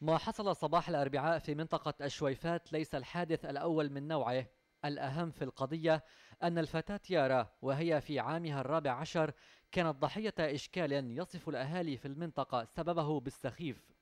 ما حصل صباح الأربعاء في منطقة الشويفات ليس الحادث الأول من نوعه الأهم في القضية أن الفتاة يارا وهي في عامها الرابع عشر كانت ضحية إشكال يصف الأهالي في المنطقة سببه بالسخيف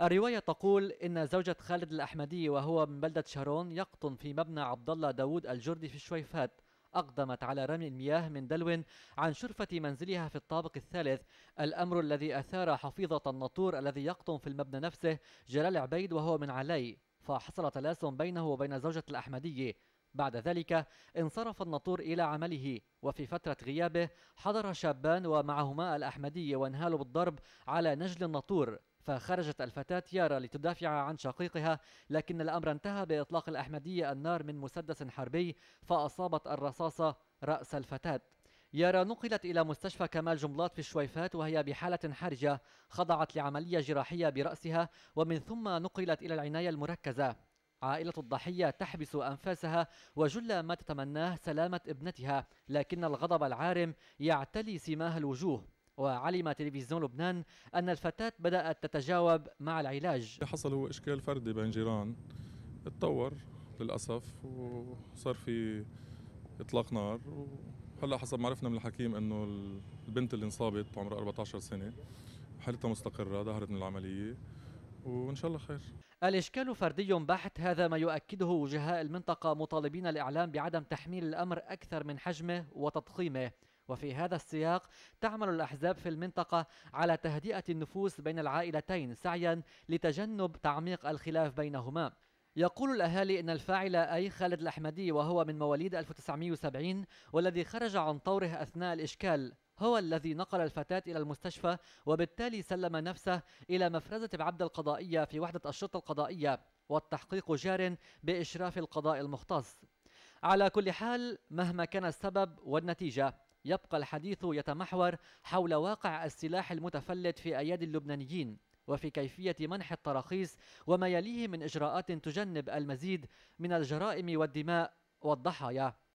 الرواية تقول إن زوجة خالد الأحمدي وهو من بلدة شارون يقطن في مبنى عبد الله داوود الجردي في الشويفات أقدمت على رمي المياه من دلو عن شرفة منزلها في الطابق الثالث الأمر الذي أثار حفيظة النطور الذي يقطن في المبنى نفسه جلال عبيد وهو من علي فحصل تلازم بينه وبين زوجة الأحمدية بعد ذلك انصرف النطور إلى عمله وفي فترة غيابه حضر شابان ومعهما الأحمدية وانهالوا بالضرب على نجل النطور فخرجت الفتاة يارا لتدافع عن شقيقها لكن الأمر انتهى بإطلاق الأحمدية النار من مسدس حربي فأصابت الرصاصة رأس الفتاة يارا نقلت إلى مستشفى كمال جملات في الشويفات وهي بحالة حرجة خضعت لعملية جراحية برأسها ومن ثم نقلت إلى العناية المركزة عائلة الضحية تحبس أنفاسها وجل ما تتمناه سلامة ابنتها لكن الغضب العارم يعتلي سماها الوجوه وعلم تلفزيون لبنان أن الفتاة بدأت تتجاوب مع العلاج حصل هو إشكال فردي بين جيران اتطور للأسف وصار في إطلاق نار وهلا حسب ما عرفنا من الحكيم أنه البنت اللي انصابت عمرها 14 سنة حالتها مستقرة ظهرت من العملية وان شاء الله خير الاشكال فردي بحت هذا ما يؤكده وجهاء المنطقه مطالبين الاعلام بعدم تحميل الامر اكثر من حجمه وتضخيمه وفي هذا السياق تعمل الأحزاب في المنطقة على تهدئة النفوس بين العائلتين سعيا لتجنب تعميق الخلاف بينهما يقول الأهالي أن الفاعل أي خالد الأحمدي وهو من مواليد 1970 والذي خرج عن طوره أثناء الإشكال هو الذي نقل الفتاة إلى المستشفى وبالتالي سلم نفسه إلى مفرزة بعبد القضائية في وحدة الشرطة القضائية والتحقيق جار بإشراف القضاء المختص على كل حال مهما كان السبب والنتيجة يبقى الحديث يتمحور حول واقع السلاح المتفلت في أيادي اللبنانيين وفي كيفية منح التراخيص وما يليه من إجراءات تجنب المزيد من الجرائم والدماء والضحايا